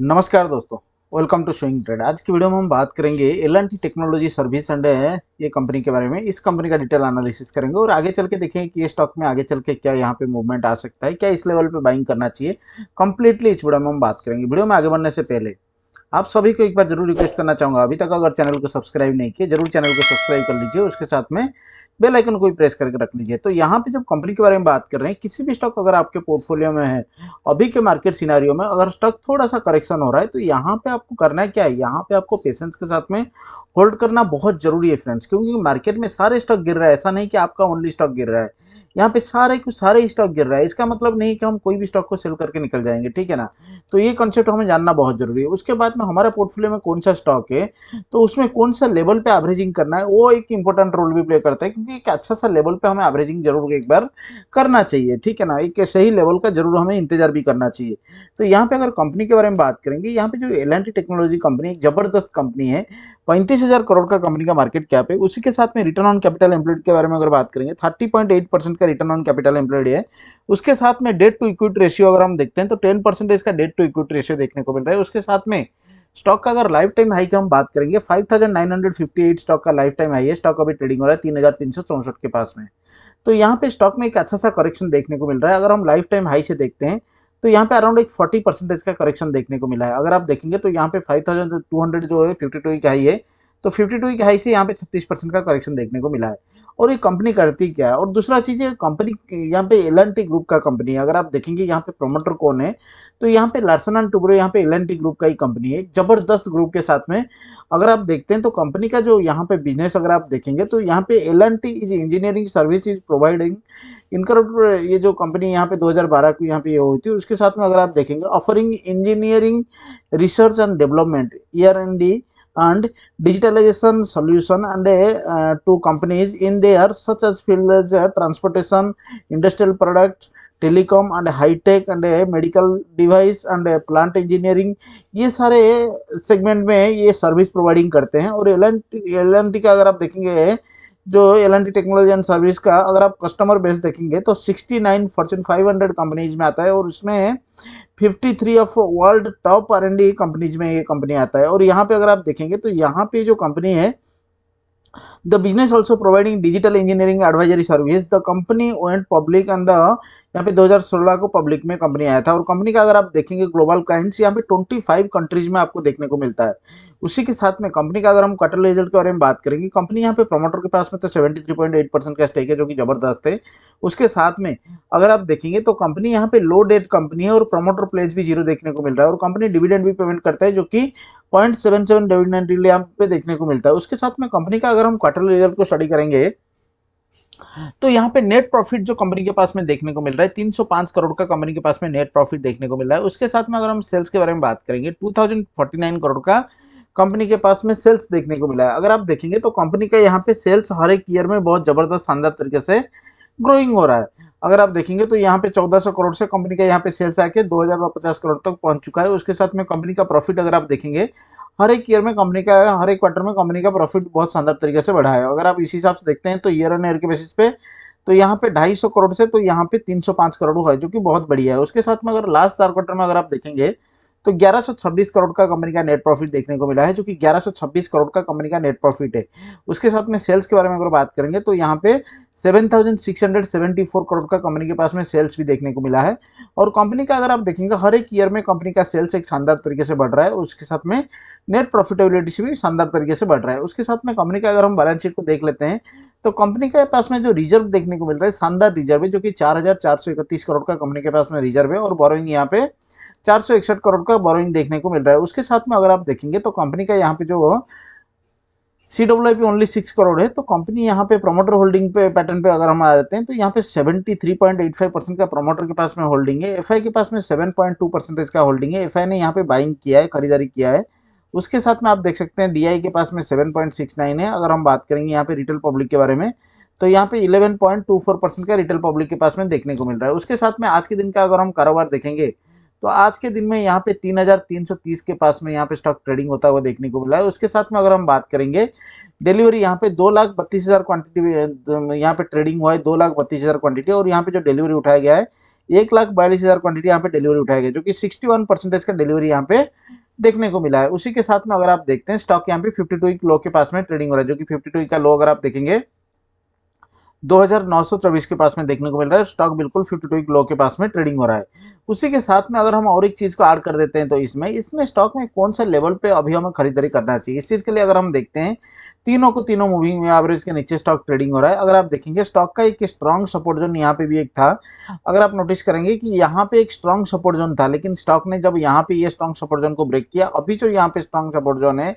नमस्कार दोस्तों welcome to showing trade आज की वीडियो में हम बात करेंगे एल टेक्नोलॉजी सर्विस एंड ये कंपनी के बारे में इस कंपनी का डिटेल एनालिसिस करेंगे और आगे चल के देखेंगे कि ये स्टॉक में आगे चल के क्या यहाँ पे मूवमेंट आ सकता है क्या इस लेवल पे बाइंग करना चाहिए कंप्लीटली इस वीडियो में हम बात करेंगे वीडियो में आगे बढ़ने से पहले आप सभी को एक बार जरूर रिक्वेस्ट करना चाहूँगा अभी तक अगर चैनल को सब्सक्राइब नहीं किया जरूर चैनल को सब्सक्राइब कर लीजिए उसके साथ में बेल आइकन को भी प्रेस करके रख लीजिए तो यहाँ पे जब कंपनी के बारे में बात कर रहे हैं किसी भी स्टॉक अगर आपके पोर्टफोलियो में है अभी के मार्केट सिनारियो में अगर स्टॉक थोड़ा सा करेक्शन हो रहा है तो यहाँ पे आपको करना है क्या है यहाँ पे आपको पेशेंस के साथ में होल्ड करना बहुत जरूरी है फ्रेंड्स क्योंकि मार्केट में सारे स्टॉक गिर रहा है ऐसा नहीं कि आपका ओनली स्टॉक गिर रहा है यहाँ पे सारे कुछ सारे स्टॉक गिर रहा है इसका मतलब नहीं कि हम कोई भी स्टॉक को सेल करके निकल जाएंगे ठीक है ना तो ये कॉन्सेप्ट हमें जानना बहुत जरूरी है उसके बाद में हमारे पोर्टफोलियो में कौन सा स्टॉक है तो उसमें कौन सा लेवल पे एवरेजिंग करना है वो एक इंपॉर्टेंट रोल भी प्ले करता है क्योंकि एक अच्छा सा लेवल पे हमें एवरेजिंग जरूर एक बार करना चाहिए ठीक है ना एक सही लेवल का जरूर हमें इंतजार भी करना चाहिए तो यहाँ पे अगर कंपनी के बारे में बात करेंगे यहाँ पे जो एल टेक्नोलॉजी कंपनी एक जबरदस्त कंपनी है पैंतीस हज़ार करोड़ का कंपनी का मार्केट कैप है उसी के साथ में रिटर्न ऑन कैपिटल एम्प्लॉयड के बारे में अगर बात करेंगे थर्टी पॉइंट एट परसेंट का इसका रिटर्न ऑन कैपिटल एम्प्लॉयड है उसके साथ में डेट टू इक्विट रेशियो अगर हम देखते हैं तो टेन परसेंटेज का डेट टू इक्विट रेशियो देखने को मिल रहा है उसके साथ में स्टॉक का अगर लाइफ टाइम हाई की हम बात करेंगे फाइव स्टॉक का लाइफ टाइम हाई है स्टॉक अभी ट्रेडिंग हो रहा है तीन के पास में तो यहाँ पे स्टॉक में एक अच्छा सा करेक्शन देखने को मिल रहा है अगर हम लाइफ टाइम हाई से देखते हैं तो यहाँ पे अराउंड एक 40 परसेंटेज का करेक्शन देखने को मिला है अगर आप देखेंगे तो यहाँ पे 5,200 जो है 52 टू का ही है तो फिफ्टी टू की हाई से यहाँ पे छत्तीस परसेंट का करेक्शन देखने को मिला है और ये कंपनी करती क्या है और दूसरा चीज़ है कंपनी यहाँ पे एल ग्रुप का कंपनी है अगर आप देखेंगे यहाँ पे प्रोमोटर कौन है तो यहाँ पे लार्सन एंड टुबरे यहाँ पे एल ग्रुप का ही कंपनी है ज़बरदस्त ग्रुप के साथ में अगर आप देखते हैं तो कंपनी का जो यहाँ पे बिजनेस अगर आप देखेंगे तो यहाँ पे L is engineering service is providing इनका ये जो कंपनी यहाँ पे 2012 की यहाँ पे ये हुई थी उसके साथ में अगर आप देखेंगे offering engineering research and development E R and D and digitalization solution and uh, to companies in there such as field as uh, transportation industrial product telecom and telecom and high tech and medical device and plant engineering ये सारे segment में ये service providing करते हैं और L elant का agar aap dekhenge जो L technology and service का अगर आप कस्टमर बेस देखेंगे तो 69 नाइन फॉर्चून फाइव कंपनीज में आता है और उसमें 53 of world top R companies में ये कंपनी आता है और यहाँ पे अगर आप देखेंगे तो यहाँ पे जो कंपनी है the business also providing digital engineering advisory service the company went public and the यहाँ पे 2016 को पब्लिक में कंपनी आया था और कंपनी का अगर आप देखेंगे ग्लोबल क्लाइंट्स यहाँ पे 25 कंट्रीज में आपको देखने को मिलता है उसी के साथ में कंपनी का अगर हम कटल रिजल्ट के बारे में बात करेंगे कंपनी यहाँ पे प्रमोटर के पास में तो 73.8 परसेंट का स्टेक है जो कि ज़बरदस्त है उसके साथ में अगर आप देखेंगे तो कंपनी यहाँ पे लो डेट कंपनी है और प्रमोटर प्लेस भी जीरो देखने को मिल रहा है और कंपनी डिविडेंड भी पेमेंट करता है जो कि पॉइंट सेवन सेवन डिविडेंड यहाँ पे देखने को मिलता है उसके साथ में कंपनी का अगर हम क्वार्टरली रिजल्ट को स्टडी करेंगे तो यहाँ पे नेट प्रॉफिट जो कंपनी के पास में देखने को मिल रहा है 305 करोड़ का कंपनी के पास में नेट प्रॉफिट देखने को मिल रहा है उसके साथ में अगर हम सेल्स के बारे में बात करेंगे 2049 करोड़ का कंपनी के पास में सेल्स देखने को मिला है अगर आप देखेंगे तो कंपनी का यहाँ पे सेल्स हर एक ईयर में बहुत ज़बरदस्त शानदार तरीके से ग्रोइंग हो रहा है अगर आप देखेंगे तो यहाँ पे 1400 करोड़ से कंपनी का यहाँ पे सेल्स आके 2050 करोड़ तक पहुँच चुका है उसके साथ में कंपनी का प्रॉफिट अगर आप देखेंगे हर एक ईयर में कंपनी का हर एक क्वार्टर में कंपनी का प्रॉफिट बहुत शानदार तरीके से बढ़ा है अगर आप इसी हिसाब से देखते हैं तो ईयर ऑन ईयर के बेसिस पे तो यहाँ पे 250 करोड़ से तो यहाँ पे 305 करोड़ हुआ है जो कि बहुत बढ़िया है उसके साथ में अगर लास्ट चार क्वार्टर में अगर आप देखेंगे तो 1126 करोड़ का कंपनी का नेट प्रॉफिट देखने को मिला है जो कि 1126 करोड़ का कंपनी का नेट प्रॉफिट है उसके साथ में सेल्स के बारे में अगर बात करेंगे तो यहाँ पे 7674 करोड़ का कंपनी के पास में सेल्स भी देखने को मिला है और कंपनी का अगर आप देखेंगे हर एक ईयर में कंपनी का सेल्स एक शानदार तरीके से बढ़ रहा है उसके साथ में नेट प्रॉफिटेबिलिटी भी शानदार तरीके से बढ़ रहा है उसके साथ में कंपनी का अगर हम बैलेंस शीट को देख लेते हैं तो कंपनी के पास में जो रिजर्व देखने को मिल रहा है शानदार रिजर्व है जो कि चार करोड़ का कंपनी के पास में रिजर्व है और बोरोइंग यहाँ पे चार सौ इकसठ करोड़ का बोरोइंग देखने को मिल रहा है उसके साथ में अगर आप देखेंगे तो कंपनी का यहाँ पे जो C W I P only six crore है तो कंपनी यहाँ पे प्रमोटर होल्डिंग पे पैटर्न पे अगर हम आ जाते हैं तो यहाँ पे seventy three point eight five percent का प्रमोटर के पास में होल्डिंग है एफ आई के पास में सेवन पॉइंट टू परसेंटेज का होल्डिंग है एफ आई ने यहाँ पे बाइंग किया है खरीदारी किया है उसके साथ में आप देख सकते हैं डी आई के पास में सेवन पॉइंट सिक्स नाइन है अगर हम बात करेंगे यहाँ पे रिटेल पब्लिक के बारे में तो यहाँ पे eleven point two four percent का रिटेल पब्लिक के पास में देखने को मिल रहा है उसके साथ में आज के दिन का अगर हम कारोबार देखेंगे तो आज के दिन में यहाँ पे 3,330 के पास में यहाँ पे स्टॉक ट्रेडिंग होता हुआ देखने को मिला है उसके साथ में अगर हम बात करेंगे डिलीवरी यहाँ पे दो लाख बत्तीस हज़ार क्वान्टिटी यहाँ पे ट्रेडिंग हुआ है दो लाख बत्तीस हज़ार क्वान्टिटी और यहाँ पे जो डिलीवरी उठाया गया है एक लाख बयालीस हज़ार क्वान्टिटी यहाँ पे डिलीवरी उठाया गया जो कि सिक्सटी वन परसेंटेज का डिलीवरी यहाँ पे देखने को मिला है उसी के साथ में अगर आप देखते हैं स्टॉक यहाँ पे फिफ्टी टू लो के पास में ट्रेडिंग हो रहा है जो कि फिफ्टी टू का लो अगर आप देखेंगे 2924 के पास में देखने को मिल रहा है स्टॉक बिल्कुल 52 लो के पास में ट्रेडिंग हो रहा है उसी के साथ में अगर हम और एक चीज़ को ऐड कर देते हैं तो इसमें इसमें स्टॉक में कौन सा लेवल पे अभी हमें खरीदारी करना चाहिए इस चीज़ के लिए अगर हम देखते हैं तीनों को तीनों मूविंग में एवरेज के नीचे स्टॉक ट्रेडिंग हो रहा है अगर आप देखेंगे स्टॉक का एक स्ट्रॉन्ग सपोर्ट जोन यहाँ पे भी एक था अगर आप नोटिस करेंगे कि यहाँ पे एक स्ट्रॉन्ग सपोर्ट जोन था लेकिन स्टॉक ने जब यहाँ पे ये स्ट्रॉन्ग सपोर्ट जोन को ब्रेक किया अभी जो यहाँ पे स्ट्रॉन्ग सपोर्ट जोन है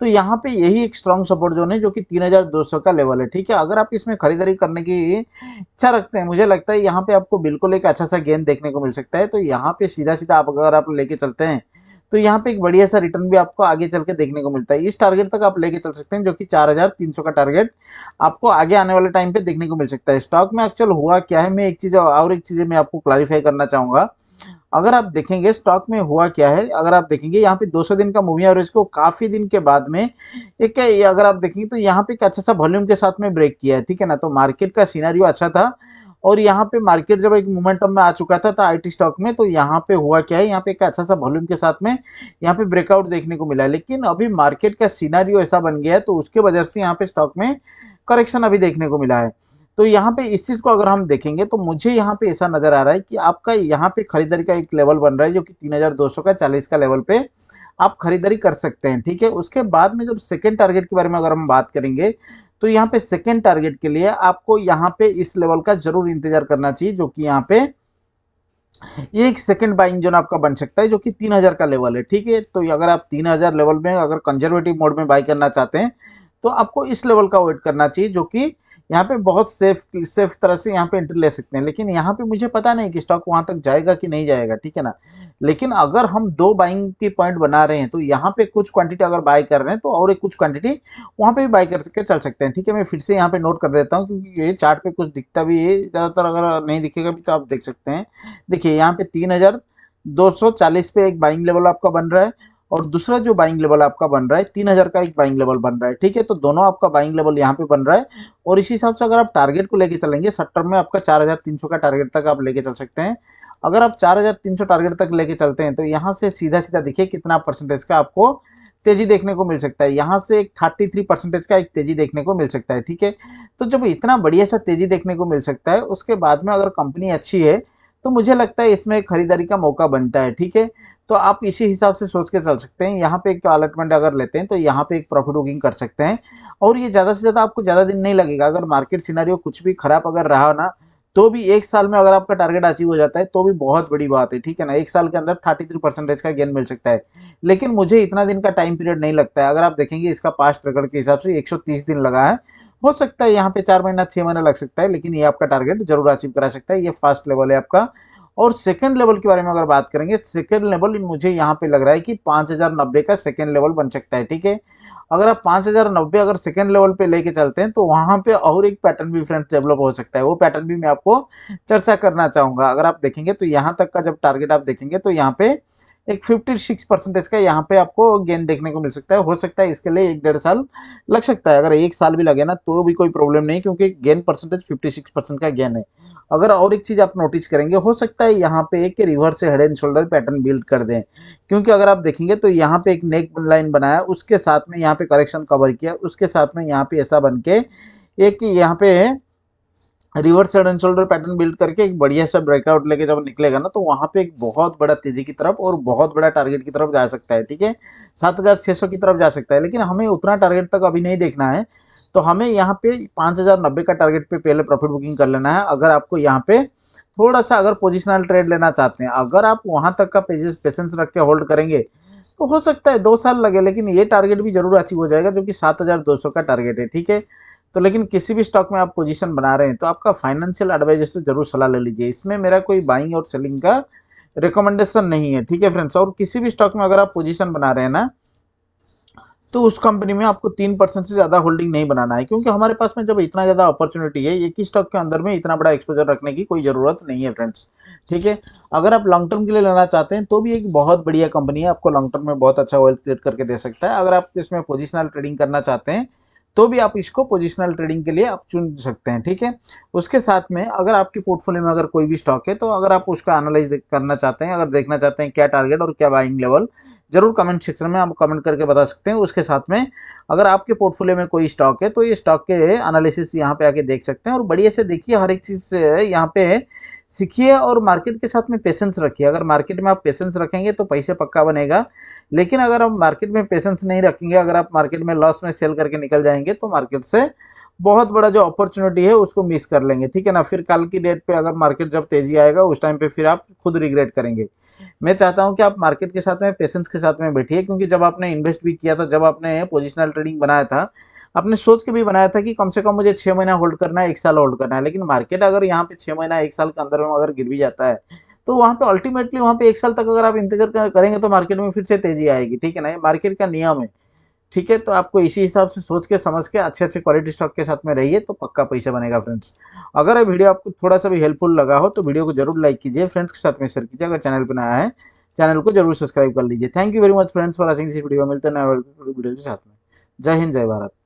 तो यहाँ पे यही एक स्ट्रॉन्ग सपोर्ट जोन है जो कि तीन का लेवल है ठीक है अगर आप इसमें खरीदारी करने की इच्छा रखते हैं मुझे लगता है यहाँ पे आपको बिल्कुल एक अच्छा सा गेंद देखने को मिल सकता है तो यहाँ पे सीधा सीधा आप अगर आप लेके चलते हैं तो यहाँ पे एक बढ़िया सा रिटर्न भी आपको आगे चल के देखने को मिलता है इस टारगेट तक आप लेके चल सकते हैं जो कि 4,300 का टारगेट आपको आगे आने वाले टाइम पे देखने को मिल सकता है स्टॉक में एक्चुअल हुआ क्या है मैं एक चीज़ और एक चीज़ मैं आपको क्लैरिफाई करना चाहूँगा अगर आप देखेंगे स्टॉक में हुआ क्या है अगर आप देखेंगे यहाँ पे 200 दिन का मूविंग एवरेज को काफ़ी दिन के बाद में एक अगर आप देखेंगे तो यहाँ पे एक अच्छा सा वॉल्यूम के साथ में ब्रेक किया है ठीक है ना तो मार्केट का सीनारियो अच्छा था और यहाँ पे मार्केट जब एक मोमेंटम में आ चुका था तो आईटी स्टॉक में तो यहाँ पे हुआ क्या है यहाँ पे एक अच्छा सा वॉल्यूम के साथ में यहाँ पे ब्रेकआउट देखने को मिला लेकिन अभी मार्केट का सीनारियो ऐसा बन गया है तो उसके वजह से यहाँ पे स्टॉक में करेक्शन अभी देखने को मिला है तो यहाँ पे इस चीज़ को अगर हम देखेंगे तो मुझे यहाँ पे ऐसा नज़र आ रहा है कि आपका यहाँ पे खरीदारी का एक लेवल बन रहा है जो कि 3200 का 40 का लेवल पे आप खरीदारी कर सकते हैं ठीक है उसके बाद में जब सेकेंड टारगेट के बारे में अगर हम बात करेंगे तो यहाँ पे सेकेंड टारगेट के लिए आपको यहाँ पे इस लेवल का जरूर इंतजार करना चाहिए जो कि यहाँ पे एक सेकंड बाइंग जोन आपका बन सकता है जो कि 3000 का लेवल है ठीक है तो अगर आप 3000 लेवल में अगर कंजर्वेटिव मोड में बाई करना चाहते हैं तो आपको इस लेवल का वेट करना चाहिए जो कि यहाँ पे बहुत सेफ सेफ तरह से यहाँ पे एंट्री ले सकते हैं लेकिन यहाँ पे मुझे पता नहीं कि स्टॉक वहाँ तक जाएगा कि नहीं जाएगा ठीक है ना लेकिन अगर हम दो बाइंग के पॉइंट बना रहे हैं तो यहाँ पे कुछ क्वांटिटी अगर बाय कर रहे हैं तो और एक कुछ क्वांटिटी वहाँ पे भी बाय कर सके चल सकते हैं ठीक है मैं फिर से यहाँ पे नोट कर देता हूँ क्योंकि ये चार्ट पे कुछ दिखता भी है ज़्यादातर अगर नहीं दिखेगा भी तो आप देख सकते हैं देखिए यहाँ पे तीन पे एक बाइंग लेवल आपका बन रहा है और दूसरा जो बाइंग लेवल आपका बन रहा है तीन हज़ार का एक बाइंग लेवल बन रहा है ठीक है तो दोनों आपका बाइंग लेवल यहाँ पे बन रहा है और इसी हिसाब से अगर आप टारगेट को लेके चलेंगे सेक्टर में आपका चार हज़ार तीन सौ का टारगेट तक आप लेके चल सकते हैं अगर आप चार हज़ार तीन सौ टारगेट तक लेके चलते हैं तो यहाँ से सीधा सीधा देखिए कितना परसेंटेज का आपको तेजी देखने को मिल सकता है यहाँ से एक थर्टी थ्री परसेंटेज का एक तेजी देखने को मिल सकता है ठीक है तो जब इतना बढ़िया सा तेजी देखने को मिल सकता है उसके बाद में अगर कंपनी अच्छी है तो मुझे लगता है इसमें खरीदारी का मौका बनता है ठीक है तो आप इसी हिसाब से सोच के चल सकते हैं यहाँ पे एक अलॉटमेंट अगर लेते हैं तो यहाँ पे एक प्रॉफिट बुकिंग कर सकते हैं और ये ज़्यादा से ज़्यादा आपको ज़्यादा दिन नहीं लगेगा अगर मार्केट सिनारी कुछ भी खराब अगर रहा ना तो भी एक साल में अगर आपका टारगेट अचीव हो जाता है तो भी बहुत बड़ी बात है ठीक है ना एक साल के अंदर थर्टी थ्री परसेंटेज का गेन मिल सकता है लेकिन मुझे इतना दिन का टाइम पीरियड नहीं लगता है अगर आप देखेंगे इसका पास्ट रिकॉर्ड के हिसाब से एक सौ तीस दिन लगा है हो सकता है यहाँ पे चार महीना छः महीना लग सकता है लेकिन ये आपका टारगेट जरूर अचीव करा सकता है ये फास्ट लेवल है आपका और सेकेंड लेवल के बारे में अगर बात करेंगे सेकेंड लेवल मुझे यहाँ पे लग रहा है कि पाँच हज़ार नब्बे का सेकेंड लेवल बन सकता है ठीक है अगर आप पाँच हज़ार नब्बे अगर सेकेंड लेवल पे लेके चलते हैं तो वहाँ पे और एक पैटर्न भी फ्रेंड्स डेवलप हो सकता है वो पैटर्न भी मैं आपको चर्चा करना चाहूँगा अगर आप देखेंगे तो यहाँ तक का जब टारगेट आप देखेंगे तो यहाँ पे एक 56 परसेंटेज का यहाँ पे आपको गेन देखने को मिल सकता है हो सकता है इसके लिए एक डेढ़ साल लग सकता है अगर एक साल भी लगे ना तो भी कोई प्रॉब्लम नहीं क्योंकि गेन परसेंटेज 56 परसेंट का गेन है अगर और एक चीज़ आप नोटिस करेंगे हो सकता है यहाँ पे एक reverse head and shoulder pattern build कर दें क्योंकि अगर आप देखेंगे तो यहाँ पे एक नेक लाइन बनाया उसके साथ में यहाँ पे करेक्शन कवर किया उसके साथ में यहाँ पे ऐसा बन के एक यहाँ पे reverse head and shoulder pattern build करके एक बढ़िया सा ब्रेकआउट लेके जब निकलेगा ना तो वहाँ पे एक बहुत बड़ा तेजी की तरफ और बहुत बड़ा टारगेट की तरफ जा सकता है ठीक है सात हज़ार छः सौ की तरफ जा सकता है लेकिन हमें उतना टारगेट तक अभी नहीं देखना है तो हमें यहाँ पे पाँच हज़ार नब्बे का टारगेट पे पहले प्रॉफिट बुकिंग कर लेना है अगर आपको यहाँ पे थोड़ा सा अगर पोजिशनल ट्रेड लेना चाहते हैं अगर आप वहाँ तक का पेशेंस रख के होल्ड करेंगे तो हो सकता है दो साल लगे लेकिन ये टारगेट भी जरूर अचीव हो जाएगा जो कि सात हज़ार दो सौ का टारगेट है ठीक है तो लेकिन किसी भी स्टॉक में आप पोजीशन बना रहे हैं तो आपका फाइनेंशियल एडवाइजर से जरूर सलाह ले लीजिए इसमें मेरा कोई बाइंग और सेलिंग का रिकमेंडेशन नहीं है ठीक है फ्रेंड्स और किसी भी स्टॉक में अगर आप पोजीशन बना रहे हैं ना तो उस कंपनी में आपको तीन परसेंट से ज़्यादा होल्डिंग नहीं बनाना है क्योंकि हमारे पास में जब इतना ज़्यादा अपॉर्चुनिटी है एक ही स्टॉक के अंदर में इतना बड़ा एक्सपोजर रखने की कोई ज़रूरत नहीं है फ्रेंड्स ठीक है अगर आप लॉन्ग टर्म के लिए लेना चाहते हैं तो भी एक बहुत बढ़िया कंपनी है आपको लॉन्ग टर्म में बहुत अच्छा वेल्थ क्रिएट करके दे सकता है अगर आप इसमें पोजिशनल ट्रेडिंग करना चाहते हैं तो भी आप इसको पोजिशनल ट्रेडिंग के लिए आप चुन सकते हैं ठीक है उसके साथ में अगर आपके पोर्टफोलियो में अगर कोई भी स्टॉक है तो अगर आप उसका एनालाइज करना चाहते हैं अगर देखना चाहते हैं क्या टारगेट और क्या बाइंग लेवल ज़रूर कमेंट सेक्शन में आप कमेंट करके बता सकते हैं उसके साथ में अगर आपके पोर्टफोलियो में कोई स्टॉक है तो ये स्टॉक के एनालिसिस यहाँ पे आके देख सकते हैं और बढ़िया से देखिए हर एक चीज़ से यहाँ पे सीखिए और मार्केट के साथ में पेशेंस रखिए अगर मार्केट में आप पेशेंस रखेंगे तो पैसे पक्का बनेगा लेकिन अगर आप मार्केट में पेशेंस नहीं रखेंगे अगर आप मार्केट में लॉस में सेल करके निकल जाएंगे तो मार्केट से बहुत बड़ा जो अपॉर्चुनिटी है उसको मिस कर लेंगे ठीक है ना फिर कल की डेट पे अगर मार्केट जब तेजी आएगा उस टाइम पे फिर आप खुद रिग्रेट करेंगे मैं चाहता हूं कि आप मार्केट के साथ में पेशेंस के साथ में बैठिए क्योंकि जब आपने इन्वेस्ट भी किया था जब आपने पोजिशनल ट्रेडिंग बनाया था आपने सोच के भी बनाया था कि कम से कम मुझे छः महीना होल्ड करना है एक साल होल्ड करना है लेकिन मार्केट अगर यहाँ पे छः महीना एक साल के अंदर में अगर गिर भी जाता है तो वहाँ पे अल्टीमेटली वहाँ पे एक साल तक अगर आप इंतजार करेंगे तो मार्केट में फिर से तेजी आएगी ठीक है ना ये मार्केट का नियम है ठीक है तो आपको इसी हिसाब से सोच के समझ के अच्छे अच्छे क्वालिटी स्टॉक के साथ में रहिए तो पक्का पैसा बनेगा फ्रेंड्स अगर ये वीडियो आपको थोड़ा सा भी हेल्पफुल लगा हो तो वीडियो को जरूर लाइक कीजिए फ्रेंड्स के साथ में शेयर कीजिए अगर चैनल पर नया है चैनल को जरूर सब्सक्राइब कर लीजिए thank you very much friends for watching this video मिलते हैं नए वीडियो के साथ में जय हिंद जय भारत